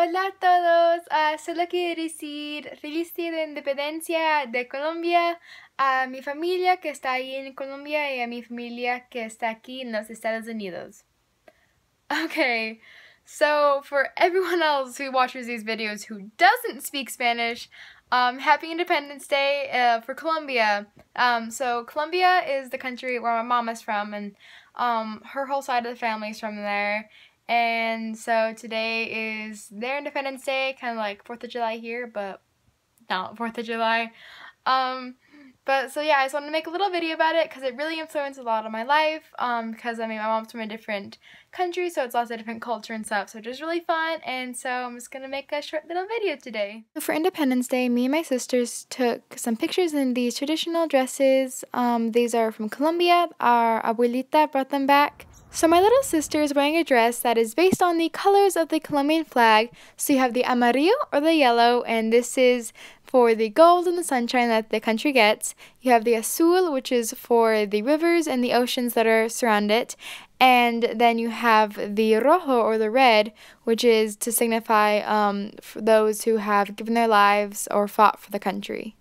Hola a todos, uh, solo quiero decir feliz día de independencia de Colombia a mi familia que está ahí en Colombia y a mi familia que está aquí en los Estados Unidos. Okay, so for everyone else who watches these videos who doesn't speak Spanish, um, happy Independence Day uh, for Colombia. Um, so Colombia is the country where my mom is from and um, her whole side of the family is from there and so today is their Independence Day, kind of like 4th of July here, but not 4th of July. Um, but so yeah, I just wanted to make a little video about it because it really influenced a lot of my life. Um, because I mean, my mom's from a different country, so it's lots of different culture and stuff. So just really fun. And so I'm just gonna make a short little video today. So for Independence Day, me and my sisters took some pictures in these traditional dresses. Um, these are from Colombia. Our abuelita brought them back. So my little sister is wearing a dress that is based on the colors of the Colombian flag. So you have the amarillo or the yellow, and this is for the gold and the sunshine that the country gets. You have the azul, which is for the rivers and the oceans that are surround it. And then you have the rojo or the red, which is to signify um, those who have given their lives or fought for the country.